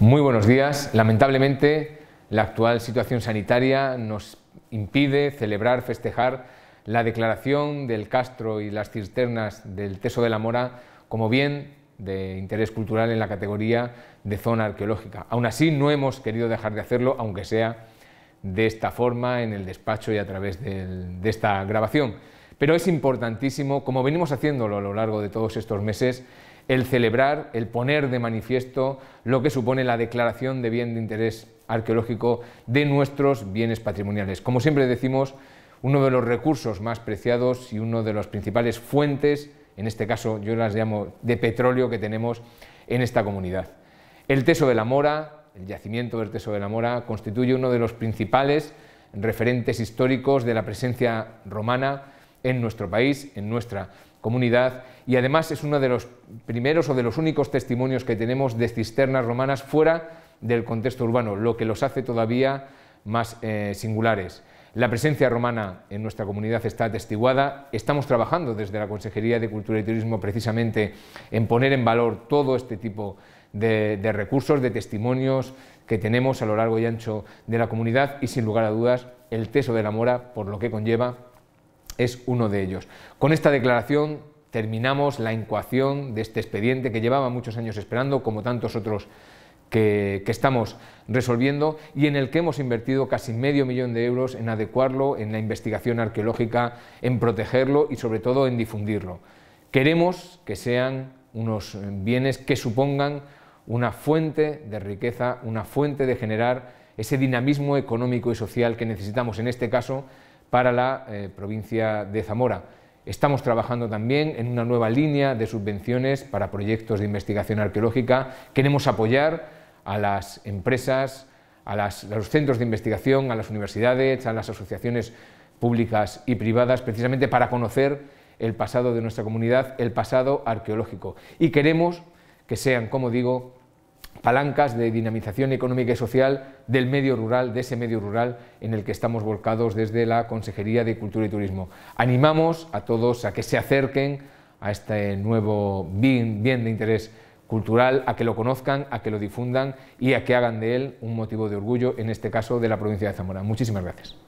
Muy buenos días. Lamentablemente, la actual situación sanitaria nos impide celebrar, festejar la declaración del Castro y las cisternas del Teso de la Mora como bien de interés cultural en la categoría de zona arqueológica. Aún así, no hemos querido dejar de hacerlo, aunque sea de esta forma, en el despacho y a través de esta grabación. Pero es importantísimo, como venimos haciéndolo a lo largo de todos estos meses, el celebrar, el poner de manifiesto lo que supone la declaración de bien de interés arqueológico de nuestros bienes patrimoniales. Como siempre decimos, uno de los recursos más preciados y uno de las principales fuentes, en este caso yo las llamo de petróleo que tenemos en esta comunidad. El Teso de la Mora, el yacimiento del Teso de la Mora, constituye uno de los principales referentes históricos de la presencia romana en nuestro país, en nuestra comunidad y además es uno de los primeros o de los únicos testimonios que tenemos de cisternas romanas fuera del contexto urbano, lo que los hace todavía más eh, singulares. La presencia romana en nuestra comunidad está atestiguada. Estamos trabajando desde la Consejería de Cultura y Turismo precisamente en poner en valor todo este tipo de recursos, de testimonios que tenemos a lo largo y ancho de la comunidad y sin lugar a dudas el teso de la mora, por lo que conlleva, es uno de ellos. Con esta declaración terminamos la incuación de este expediente que llevaba muchos años esperando, como tantos otros que, que, estamos resolviendo y en el que hemos invertido casi medio millón de euros en adecuarlo, en la investigación arqueológica, en protegerlo y sobre todo en difundirlo. Queremos que sean unos bienes que supongan una fuente de riqueza, una fuente de generar ese dinamismo económico y social que necesitamos en este caso para la eh, provincia de Zamora. Estamos trabajando también en una nueva línea de subvenciones para proyectos de investigación arqueológica. Queremos apoyar a las empresas, a, los centros de investigación, a las universidades, a las asociaciones públicas y privadas, precisamente para conocer el pasado de nuestra comunidad, el pasado arqueológico. Y queremos que sean, como digo, palancas de dinamización económica y social del medio rural, de ese medio rural en el que estamos volcados desde la Consejería de Cultura y Turismo. Animamos a todos a que se acerquen a este nuevo bien, de interés cultural, a que lo conozcan, a que lo difundan y a que hagan de él un motivo de orgullo, en este caso de la provincia de Zamora. Muchísimas gracias.